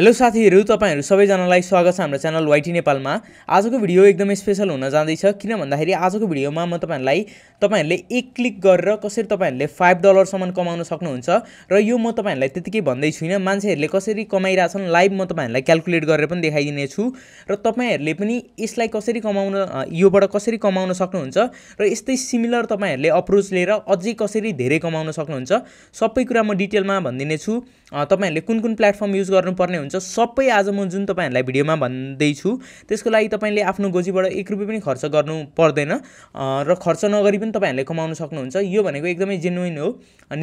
hello साथीहरू तपाईँहरू सबैजनालाई स्वागत छ हाम्रो च्यानल वाइटी नेपालमा आजको भिडियो एकदमै स्पेसल हुन जाँदैछ किन भन्दाखेरि आजको भिडियोमा म तपाईँहरूलाई तपाईँहरूले एक क्लिक गरेर कसरी तपाईँहरूले फाइभ डलरसम्म कमाउन सक्नुहुन्छ र यो म तपाईँहरूलाई त्यतिकै भन्दै छुइनँ मान्छेहरूले कसरी कमाइरहेछन् लाइभ म तपाईँहरूलाई क्यालकुलेट गरेर पनि देखाइदिनेछु र तपाईँहरूले पनि यसलाई कसरी कमाउन योबाट कसरी कमाउन सक्नुहुन्छ र यस्तै सिमिलर तपाईँहरूले अप्रोच लिएर अझै कसरी धेरै कमाउन सक्नुहुन्छ सबै कुरा म डिटेलमा भनिदिनेछु तपाईँहरूले कुन कुन प्लेटफर्म युज गर्नुपर्ने हुन्छ हुनुहुन्छ सबै आज म जुन तपाईँहरूलाई भिडियोमा भन्दैछु त्यसको लागि तपाईँले आफ्नो गोजीबाट एक रुपियाँ पनि खर्च गर्नु पर्दैन र खर्च नगरी पनि तपाईँहरूले कमाउन सक्नुहुन्छ यो भनेको एकदमै जेन्युन हो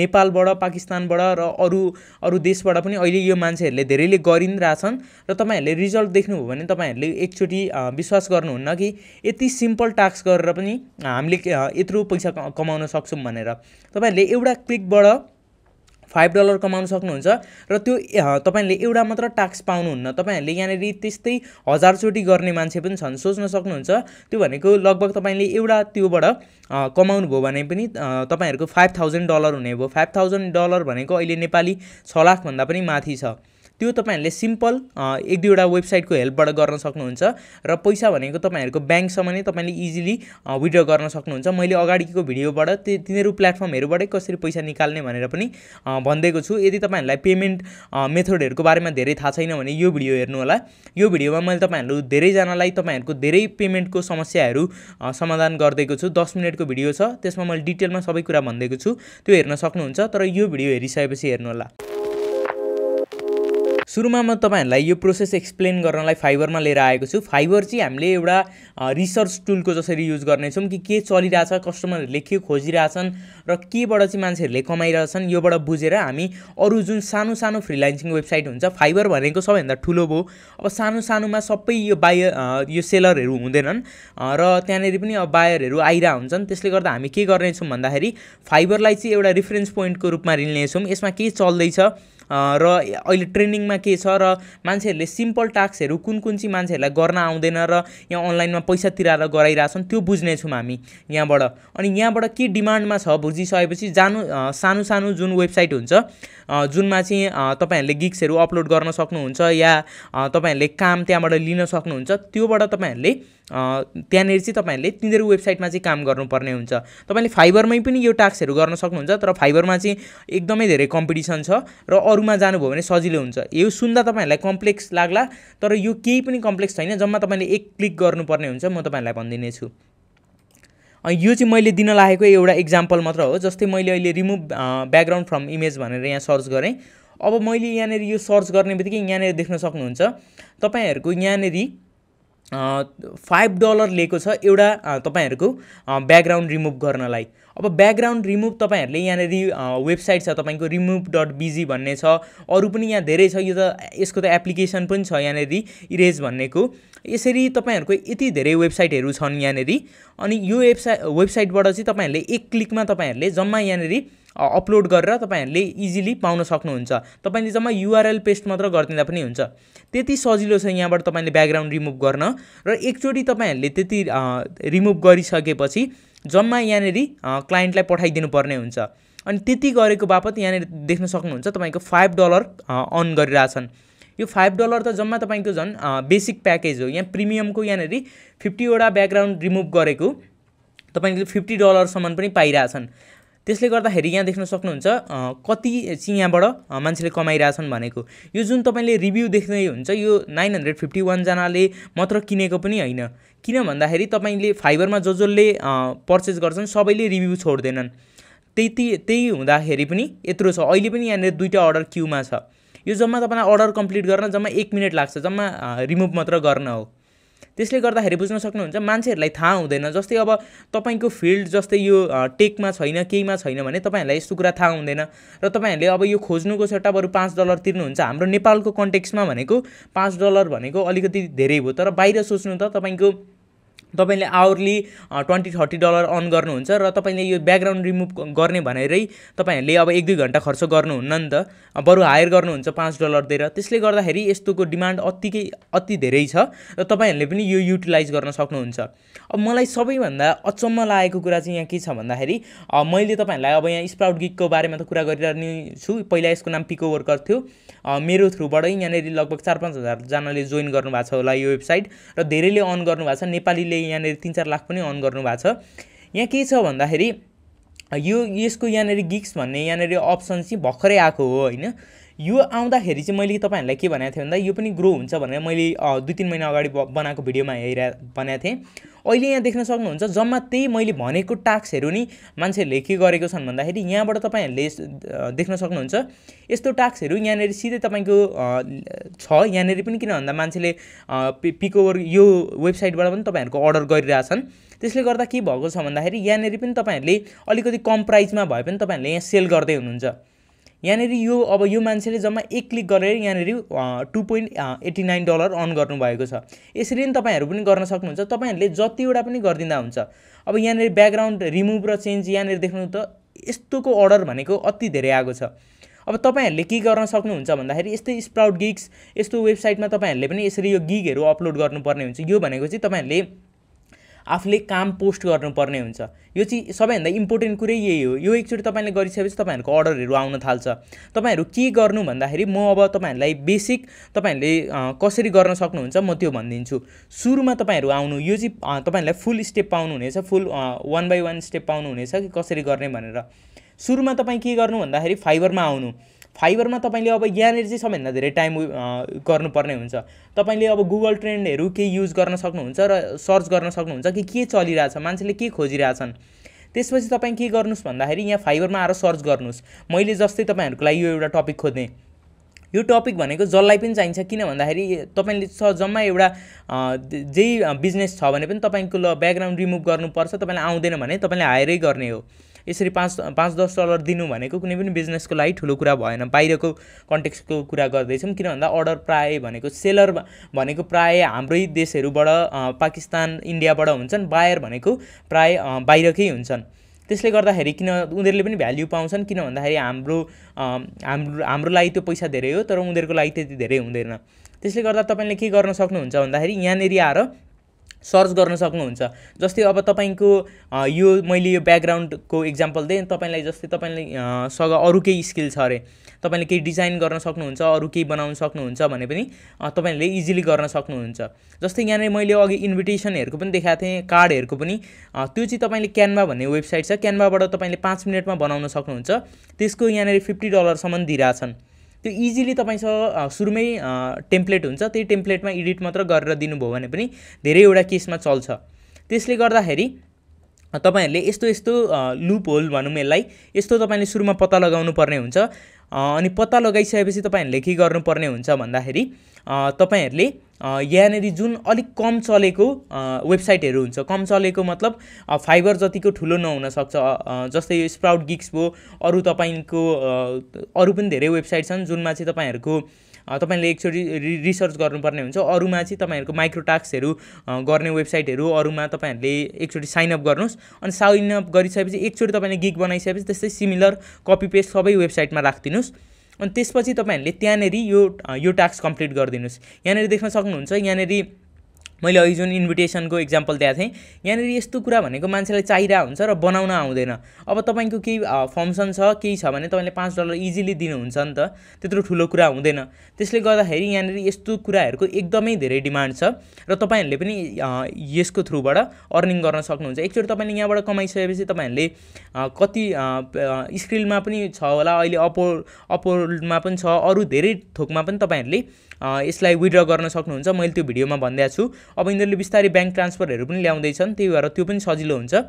नेपालबाट पाकिस्तानबाट र अरू अरू देशबाट पनि अहिले यो मान्छेहरूले धेरैले गरिरहेछन् रहेछन् र तपाईँहरूले रिजल्ट देख्नुभयो भने तपाईँहरूले एकचोटि विश्वास गर्नुहुन्न कि यति सिम्पल टास्क गरेर पनि हामीले यत्रो पैसा कमाउन सक्छौँ भनेर तपाईँहरूले एउटा क्लिकबाट फाइभ डलर कमाउन सक्नुहुन्छ र त्यो तपाईँहरूले एउटा मात्र टास्क पाउनुहुन्न तपाईँहरूले यहाँनिर त्यस्तै हजारचोटि गर्ने मान्छे पनि छन् सोच्न सक्नुहुन्छ त्यो भनेको लगभग तपाईँले एउटा त्योबाट कमाउनु भयो भने पनि तपाईँहरूको फाइभ थाउजन्ड डलर हुने भयो फाइभ थाउजन्ड डलर भनेको अहिले नेपाली छ लाखभन्दा पनि माथि छ त्यो तपाईँहरूले सिम्पल एक दुईवटा वेबसाइटको हेल्पबाट गर्न सक्नुहुन्छ र पैसा भनेको तपाईँहरूको ब्याङ्कसम्म नै तपाईँले इजिली विड्र गर्न सक्नुहुन्छ मैले अगाडिको भिडियोबाट त्यो तिनीहरू प्लेटफर्महरूबाटै कसरी पैसा निकाल्ने भनेर पनि भनिदिएको छु यदि तपाईँहरूलाई पेमेन्ट मेथडहरूको बारेमा धेरै थाहा छैन भने यो भिडियो हेर्नु होला यो भिडियोमा मैले तपाईँहरू धेरैजनालाई तपाईँहरूको धेरै पेमेन्टको समस्याहरू समाधान गरिदिएको छु दस मिनटको भिडियो छ त्यसमा मैले डिटेलमा सबै कुरा भनिदिएको छु त्यो हेर्न सक्नुहुन्छ तर यो भिडियो हेरिसकेपछि हेर्नुहोला सुरुमा म तपाईँहरूलाई यो प्रोसेस एक्सप्लेन गर्नलाई फाइबरमा लिएर आएको छु फाइबर चाहिँ हामीले एउटा रिसर्च टुलको जसरी युज गर्नेछौँ कि के चलिरहेछ कस्टमरहरूले के खोजिरहेछन् र केबाट चाहिँ मान्छेहरूले कमाइरहेछन् योबाट बुझेर हामी अरू जुन सानो सानो फ्रिलान्सिङ वेबसाइट हुन्छ फाइबर भनेको सबैभन्दा ठुलो भयो अब सानो सानोमा सबै यो बाय यो सेलरहरू हुँदैनन् र त्यहाँनिर पनि अब बायरहरू आइरह हुन्छन् त्यसले गर्दा हामी के गर्नेछौँ भन्दाखेरि फाइबरलाई चाहिँ एउटा रिफरेन्स पोइन्टको रूपमा लिनेछौँ यसमा के चल्दैछ र अहिले ट्रेनिङमा के छ र मान्छेहरूले सिम्पल टास्कहरू कुन कुन चाहिँ मान्छेहरूलाई गर्न आउँदैन र यहाँ अनलाइनमा पैसा तिराएर गराइरहेछन् त्यो बुझ्नेछौँ हामी यहाँबाट अनि यहाँबाट के डिमान्डमा छ बुझिसकेपछि जानु सानो सानो जुन वेबसाइट हुन्छ जुनमा चाहिँ तपाईँहरूले गिग्सहरू अपलोड गर्न सक्नुहुन्छ या तपाईँहरूले काम त्यहाँबाट लिन सक्नुहुन्छ त्योबाट तपाईँहरूले त्यहाँनिर चाहिँ तपाईँहरूले तिनीहरू वेबसाइटमा चाहिँ काम गर्नुपर्ने हुन्छ तपाईँले फाइबरमै पनि यो टास्कहरू गर्न सक्नुहुन्छ तर फाइबरमा चाहिँ एकदमै धेरै कम्पिटिसन छ र अरूमा जानुभयो भने सजिलो हुन्छ यो सुन्दा तपाईँहरूलाई कम्प्लेक्स लाग्ला तर यो केही पनि कम्प्लेक्स छैन जम्मा तपाईँले एक क्लिक गर्नुपर्ने हुन्छ म तपाईँहरूलाई भनिदिनेछु यो चाहिँ मैले दिन लागेको एउटा इक्जाम्पल मात्र हो जस्तै मैले अहिले रिमुभ ब्याकग्राउन्ड फ्रम इमेज भनेर यहाँ सर्च गरेँ अब मैले यहाँनिर यो सर्च गर्ने बित्तिकै यहाँनिर देख्न सक्नुहुन्छ तपाईँहरूको यहाँनिर फाइभ डलर लिएको छ एउटा तपाईँहरूको ब्याकग्राउन्ड रिमुभ गर्नलाई अब ब्याकग्राउन्ड रिमुभ तपाईँहरूले यहाँनिर वेबसाइट छ तपाईँको रिमुभ डट बिजी भन्ने छ अरू पनि यहाँ धेरै छ यो त यसको त एप्लिकेसन पनि छ यहाँनिर इरेज भन्नेको यसरी तपाईँहरूको यति धेरै वेबसाइटहरू छन् यहाँनिर अनि यो वेबसाइट वेबसाइटबाट चाहिँ तपाईँहरूले एक क्लिकमा तपाईँहरूले जम्मा यहाँनिर अपलोड गरेर तपाईँहरूले इजिली पाउन सक्नुहुन्छ तपाईँले जम्मा युआरएल पेस्ट मात्र गरिदिँदा पनि हुन्छ त्यति सजिलो छ यहाँबाट तपाईँले ब्याकग्राउन्ड रिमुभ गर्न र एकचोटि तपाईँहरूले त्यति रिमुभ गरिसकेपछि जम्मा यहाँनिर क्लाइन्टलाई पठाइदिनु पर्ने हुन्छ अनि त्यति गरेको बापत यहाँनिर देख्न सक्नुहुन्छ तपाईँको फाइभ डलर अन गरिरहेछन् यो फाइभ डलर त जम्मा तपाईँको झन् बेसिक प्याकेज हो यहाँ प्रिमियमको यहाँनिर फिफ्टीवटा ब्याकग्राउन्ड रिमुभ गरेको तपाईँले फिफ्टी डलरसम्म पनि पाइरहेछन् त्यसले गर्दाखेरि यहाँ देख्न सक्नुहुन्छ कति चाहिँ यहाँबाट मान्छेले कमाइरहेछन् भनेको यो जुन तपाईँले रिभ्यू देख्दै हुन्छ यो नाइन हन्ड्रेड फिफ्टी वानजनाले मात्र किनेको पनि होइन किन भन्दाखेरि तपाईँले फाइबरमा जो जसले पर्चेस गर्छन् सबैले रिभ्यू छोड्दैनन् त्यति त्यही हुँदाखेरि पनि यत्रो छ अहिले पनि यहाँनिर दुईवटा अर्डर क्युमा छ यो जम्मा तपाईँलाई अर्डर कम्प्लिट गर्न जम्मा एक मिनट लाग्छ जम्मा रिमुभ मात्र गर्न हो त्यसले गर्दाखेरि बुझ्न सक्नुहुन्छ मान्छेहरूलाई थाहा हुँदैन जस्तै अब तपाईँको फिल्ड जस्तै यो टेकमा छैन केहीमा छैन भने तपाईँहरूलाई यस्तो कुरा थाहा हुँदैन र तपाईँहरूले अब यो खोज्नुको सट्टा बरु पाँच डलर तिर्नुहुन्छ हाम्रो नेपालको कन्टेक्स्टमा भनेको पाँच डलर भनेको अलिकति धेरै भयो तर बाहिर सोच्नु त तपाईँको तपाईँले hourly twenty thirty dollar earn गर्नुहुन्छ र तपाईँले यो ब्याकग्राउन्ड रिमुभ गर्ने भनेरै तपाईँहरूले अब एक दुई घन्टा खर्च गर्नुहुन्न नि त बरु हायर गर्नुहुन्छ पाँच डलर दिएर त्यसले गर्दाखेरि यस्तोको डिमान्ड अत्तिकै अति धेरै छ र तपाईँहरूले पनि यो युटिलाइज गर्न सक्नुहुन्छ अब मलाई सबैभन्दा अचम्म लागेको कुरा चाहिँ यहाँ के छ भन्दाखेरि मैले तपाईँहरूलाई अब यहाँ स्प्राउट गिकको बारेमा त कुरा गरिरहने छु पहिला यसको नाम पिको वर्कर थियो मेरो थ्रुबाटै यहाँनिर लगभग चार पाँच हजारजनाले जोइन गर्नुभएको छ होला यो वेबसाइट र धेरैले अन गर्नुभएको छ नेपालीले यहाँनिर तिन चार लाख पनि अन गर्नुभएको छ यहाँ के छ भन्दाखेरि यो यसको यहाँनिर गिक्स भन्ने यहाँनिर अप्सन चाहिँ भर्खरै आएको हो होइन यो आउँदाखेरि चाहिँ मैले तपाईँहरूलाई के भनेको थिएँ भन्दा यो पनि ग्रो हुन्छ भनेर मैले दुई तिन महिना अगाडि बनाएको भिडियोमा हेरेर बनाएको थिएँ अहिले यहाँ देख्न सक्नुहुन्छ जम्मा त्यही मैले भनेको टास्कहरू नि मान्छेहरूले के गरेको छन् भन्दाखेरि यहाँबाट तपाईँहरूले देख्न सक्नुहुन्छ यस्तो टास्कहरू यहाँनिर सिधै तपाईँको छ यहाँनिर पनि किन भन्दा मान्छेले पिकओभर यो वेबसाइटबाट पनि तपाईँहरूको अर्डर गरिरहेछन् त्यसले गर्दा के भएको छ भन्दाखेरि यहाँनिर पनि तपाईँहरूले अलिकति कम प्राइसमा भए पनि तपाईँहरूले यहाँ सेल गर्दै हुनुहुन्छ यहाँनिर यो अब यो मान्छेले जम्मा एक क्लिक गरेर यहाँनिर two point eighty nine dollar earn गर्नुभएको छ यसरी नै तपाईँहरू पनि गर्न सक्नुहुन्छ तपाईँहरूले जतिवटा पनि गरिदिँदा हुन्छ अब यहाँनिर ब्याकग्राउन्ड रिमुभ र चेन्ज यहाँनिर देख्नु त यस्तोको अर्डर भनेको अति धेरै आएको छ अब तपाईँहरूले के गर्न सक्नुहुन्छ भन्दाखेरि यस्तै स्प्राउट गिग्स यस्तो वेबसाइटमा तपाईँहरूले पनि यसरी यो गिगहरू अपलोड गर्नुपर्ने हुन्छ यो भनेको चाहिँ तपाईँहरूले आफूले काम पोस्ट गर्नुपर्ने हुन्छ यो चाहिँ सबैभन्दा इम्पोर्टेन्ट कुरै यही हो यो एकचोटि तपाईँले गरिसकेपछि तपाईँहरूको अर्डरहरू आउन थाल्छ तपाईँहरू के गर्नु भन्दाखेरि म अब तपाईँहरूलाई बेसिक तपाईँहरूले कसरी गर्न सक्नुहुन्छ म त्यो भनिदिन्छु सुरुमा तपाईँहरू आउनु यो चाहिँ तपाईँहरूलाई फुल स्टेप पाउनुहुनेछ full one by one step पाउनुहुनेछ कि कसरी गर्ने भनेर सुरुमा तपाईँ के गर्नु भन्दाखेरि फाइबरमा आउनु फाइबरमा तपाईँले अब यहाँनिर चाहिँ सबैभन्दा धेरै टाइम गर्नुपर्ने हुन्छ तपाईँले अब गुगल ट्रेन्डहरू केही युज गर्न सक्नुहुन्छ र सर्च गर्न सक्नुहुन्छ कि के चलिरहेछ मान्छेले के खोजिरहेछन् त्यसपछि तपाईँ के गर्नुहोस् भन्दाखेरि यहाँ फाइबरमा आएर सर्च गर्नुहोस् मैले जस्तै तपाईँहरूको लागि यो एउटा टपिक खोज्ने यो टपिक भनेको जसलाई पनि चाहिन्छ किन भन्दाखेरि तपाईँले स जम्मा एउटा जे बिजनेस छ भने पनि तपाईँको ल ब्याकग्राउन्ड रिमुभ गर्नुपर्छ तपाईँलाई आउँदैन भने तपाईँले हायरै गर्ने हो यसरी पाँच पाँच दस डलर दिनु भनेको कुनै पनि बिजनेसको लागि ठुलो कुरा भएन बाहिरको कन्टेक्स्टको कुरा गर्दैछौँ किन भन्दा अर्डर प्राय भनेको सेलर भनेको प्राय हाम्रै देशहरूबाट पाकिस्तान इन्डियाबाट हुन्छन् बायर भनेको प्राय बाहिरकै हुन्छन् त्यसले गर्दाखेरि किन उनीहरूले पनि भ्याल्यु पाउँछन् किन भन्दाखेरि हाम्रो हाम्रो हाम्रो लागि त्यो पैसा धेरै हो तर उनीहरूको लागि त्यति धेरै हुँदैन त्यसले गर्दा तपाईँले के गर्न सक्नुहुन्छ भन्दाखेरि यहाँनिर आएर सर्च गर्न सक्नुहुन्छ जस्तै अब तपाईँको यो मैले यो ब्याकग्राउन्डको इक्जाम्पल दिएँ तपाईँलाई जस्तै तपाईँलाई सँग अरू केही स्किल छ अरे तपाईँले केही डिजाइन गर्न सक्नुहुन्छ अरू केही बनाउन सक्नुहुन्छ भने पनि तपाईँहरूले इजिली गर्न सक्नुहुन्छ जस्तै यहाँनिर मैले अघि इन्भिटेसनहरूको पनि देखाएको थिएँ कार्डहरूको पनि त्यो चाहिँ तपाईँले क्यानभा भन्ने वेबसाइट छ क्यानभाबाट तपाईँले पाँच मिनटमा बनाउन सक्नुहुन्छ त्यसको यहाँनिर फिफ्टी डलरसम्म दिइरहेछन् त्यो इजिली तपाईँसँग सुरुमै टेम्प्लेट हुन्छ त्यही टेम्प्लेटमा एडिट मात्र गरेर दिनुभयो भने पनि धेरैवटा केसमा चल्छ त्यसले गर्दाखेरि तपाईँहरूले यस्तो यस्तो लुप होल भनौँ यसलाई यस्तो तपाईँले सुरुमा पत्ता लगाउनु पर्ने हुन्छ अनि पत्ता लगाइसकेपछि तपाईँहरूले के गर्नुपर्ने हुन्छ भन्दाखेरि तपाईँहरूले यहाँनिर जुन अलिक कम चलेको वेबसाइटहरू हुन्छ कम चलेको मतलब फाइबर जतिको ठुलो नहुनसक्छ जस्तै यो स्प्राउट गिक्स भयो अरू तपाईँको अरू पनि धेरै वेबसाइट छन् जुनमा चाहिँ तपाईँहरूको तपाईँले एकचोटि रिसर्च गर्नुपर्ने हुन्छ अरूमा चाहिँ तपाईँहरूको माइक्रो टास्कहरू गर्ने वेबसाइटहरू अरूमा तपाईँहरूले एकचोटि साइनअप गर्नुहोस् अनि साइनअप गरिसकेपछि एकचोटि तपाईँले गिग बनाइसकेपछि त्यस्तै सिमिलर कपी पेस्ट सबै वेबसाइटमा राखिदिनुहोस् अनि त्यसपछि तपाईँहरूले त्यहाँनिर यो यो टास्क कम्प्लिट गरिदिनुहोस् यहाँनिर देख्न सक्नुहुन्छ यहाँनिर मैले अघि जुन इन्भिटेसनको इक्जाम्पल दिएको थिएँ यहाँनिर यस्तो कुरा भनेको मान्छेलाई चाहिरहेको हुन्छ र बनाउन आउँदैन अब तपाईँको केही फङ्सन छ केही छ भने तपाईँले पाँच डलर इजिली दिनुहुन्छ नि त त्यत्रो ठुलो कुरा हुँदैन त्यसले गर्दाखेरि यहाँनिर यस्तो कुराहरूको एकदमै धेरै डिमान्ड छ र तपाईँहरूले पनि यसको थ्रुबाट अर्निङ गर्न सक्नुहुन्छ एकचोटि तपाईँले यहाँबाट कमाइसकेपछि तपाईँहरूले कति स्किलमा पनि छ होला अहिले अपो अपोमा पनि छ अरू धेरै थोकमा पनि तपाईँहरूले यसलाई विड्र गर्न सक्नुहुन्छ मैले त्यो भिडियोमा भनिदिएको छु अब यिनीहरूले बिस्तारै ब्याङ्क ट्रान्सफरहरू पनि ल्याउँदैछन् त्यही भएर त्यो पनि सजिलो हुन्छ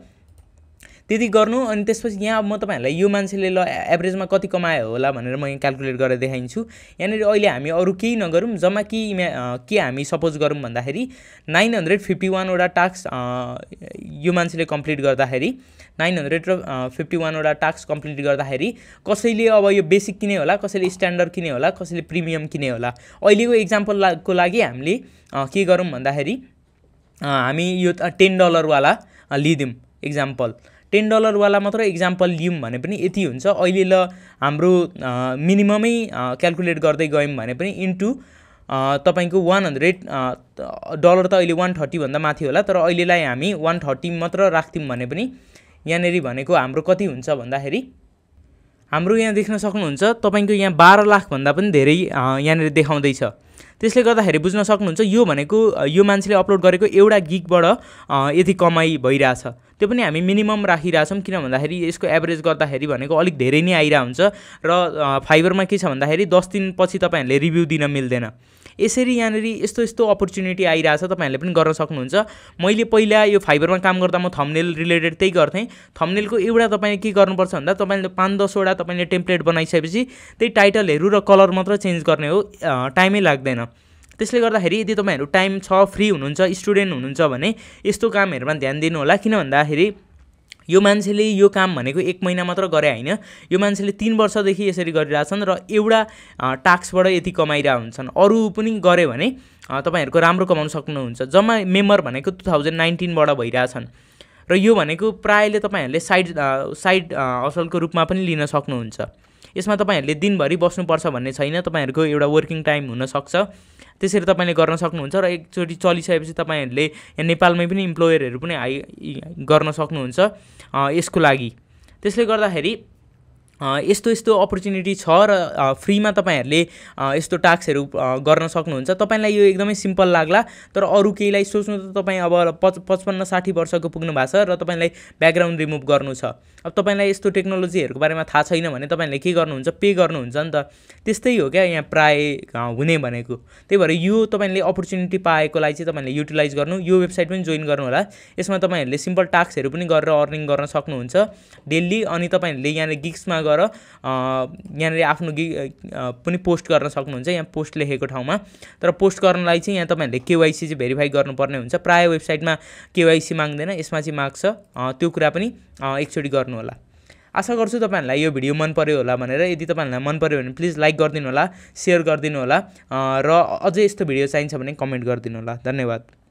त्यति गर्नु अनि त्यसपछि यहाँ म तपाईँहरूलाई यो मान्छेले ल एभरेजमा कति कमायो होला भनेर म यहाँ क्यालकुलेट गरेर देखाइन्छु यहाँनिर अहिले हामी अरू केही नगरौँ जम्मा के के हामी सपोज गरौँ भन्दाखेरि नाइन हन्ड्रेड फिफ्टी वानवटा टास्क यो मान्छेले कम्प्लिट गर्दाखेरि नाइन हन्ड्रेड र फिफ्टी वानवटा टास्क कम्प्लिट गर्दाखेरि कसैले अब यो बेसिक किने होला कसैले स्ट्यान्डर्ड किने होला कसैले प्रिमियम किने होला अहिलेको इक्जाम्पलको लागि हामीले के गरौँ भन्दाखेरि हामी यो टेन डलरवाला लिदिउँ इक्जाम्पल टेन डलरवाला मात्र इक्जाम्पल लियौँ भने पनि यति हुन्छ अहिले ल हाम्रो मिनिममै क्यालकुलेट गर्दै गयौँ भने पनि इन्टु तपाईँको वान हन्ड्रेड डलर त अहिले वान थर्टीभन्दा माथि होला तर अहिलेलाई हामी वान थर्टी मात्र राख्थ्यौँ भने पनि यहाँनिर भनेको हाम्रो कति हुन्छ भन्दाखेरि हाम्रो यहाँ देख्न सक्नुहुन्छ तपाईँको यहाँ बाह्र लाखभन्दा पनि धेरै यहाँनिर देखाउँदैछ त्यसले गर्दाखेरि बुझ्न सक्नुहुन्छ यो भनेको यो मान्छेले अपलोड गरेको एउटा गिकबाट यति कमाइ भइरहेछ त्यो पनि हामी मिनिमम राखिरहेछौँ किन भन्दाखेरि यसको एभरेज गर्दाखेरि भनेको अलिक धेरै नै आइरह हुन्छ र फाइबरमा के छ भन्दाखेरि दस दिनपछि तपाईँहरूले रिभ्यू दिन मिल्दैन यसरी यहाँनिर यस्तो यस्तो अपर्च्युनिटी आइरहेछ तपाईँहरूले पनि गर्न सक्नुहुन्छ मैले पहिला यो फाइबरमा काम गर्दा म थम्नेल रिलेटेड त्यही गर्थेँ थम्नेलको एउटा तपाईँले के गर्नुपर्छ भन्दा तपाईँले पाँच दसवटा तपाईँले टेम्प्लेट बनाइसकेपछि त्यही टाइटलहरू र कलर मात्र चेन्ज गर्ने हो टाइमै लाग्दैन त्यसले गर्दाखेरि यदि तपाईँहरू टाइम छ फ्री हुनुहुन्छ स्टुडेन्ट हुनुहुन्छ भने यस्तो कामहरूमा ध्यान दिनुहोला किन भन्दाखेरि यो मान्छेले यो काम भनेको एक महिना मात्र गरे होइन यो मान्छेले तिन वर्षदेखि यसरी गरिरहेछन् र एउटा टास्कबाट यति कमाइरहेको हुन्छन् अरू पनि गऱ्यो भने तपाईँहरूको राम्रो कमाउन सक्नुहुन्छ जम्मा मेम्बर भनेको टु थाउजन्ड नाइन्टिनबाट भइरहेछन् र यो भनेको प्रायःले तपाईँहरूले साइड साइड असलको रूपमा पनि लिन सक्नुहुन्छ यसमा तपाईँहरूले दिनभरि बस्नुपर्छ भन्ने छैन तपाईँहरूको एउटा वर्किङ टाइम हुनसक्छ त्यसरी तपाईँले गर्न सक्नुहुन्छ र एकचोटि चलिसकेपछि तपाईँहरूले यहाँ नेपालमै पनि इम्प्लोयरहरू पनि हाई गर्न सक्नुहुन्छ यसको लागि त्यसले गर्दाखेरि यस्तो यस्तो अपर्च्युनिटी छ र फ्रीमा तपाईँहरूले यस्तो टास्कहरू गर्न सक्नुहुन्छ तपाईँलाई यो एकदमै सिम्पल लाग्ला तर अरू केहीलाई सोच्नु त तपाईँ अब पच पचपन्न साठी वर्षको पुग्नु भएको छ र तपाईँलाई ब्याकग्राउन्ड रिमुभ गर्नु छ अब तपाईँलाई यस्तो टेक्नोलोजीहरूको बारेमा थाहा छैन भने तपाईँहरूले के गर्नुहुन्छ पे गर्नुहुन्छ नि त त्यस्तै हो क्या यहाँ प्राय हुने भनेको त्यही भएर यो तपाईँले अपर्च्युनिटी पाएकोलाई चाहिँ तपाईँले युटिलाइज गर्नु यो वेबसाइट पनि जोइन होला यसमा तपाईँहरूले सिम्पल टास्कहरू पनि गरेर अर्निङ गर्न सक्नुहुन्छ डेली अनि तपाईँहरूले यहाँनिर गिक्समा गएर यहाँनिर आफ्नो गी पनि पोस्ट गर्न सक्नुहुन्छ यहाँ पोस्ट लेखेको ठाउँमा तर पोस्ट गर्नलाई चाहिँ यहाँ तपाईँहरूले केवाइसी चाहिँ भेरिफाई गर्नुपर्ने हुन्छ प्रायः वेबसाइटमा केवाइसी माग्दैन यसमा चाहिँ माग्छ त्यो कुरा पनि एकचोटि गर्नुहोला आशा गर्छु तपाईँहरूलाई यो भिडियो मन पऱ्यो होला भनेर यदि तपाईँहरूलाई मन पऱ्यो भने प्लिज लाइक गरिदिनु होला सेयर गरिदिनु होला र अझै यस्तो भिडियो चाहिन्छ भने कमेन्ट गरिदिनु होला धन्यवाद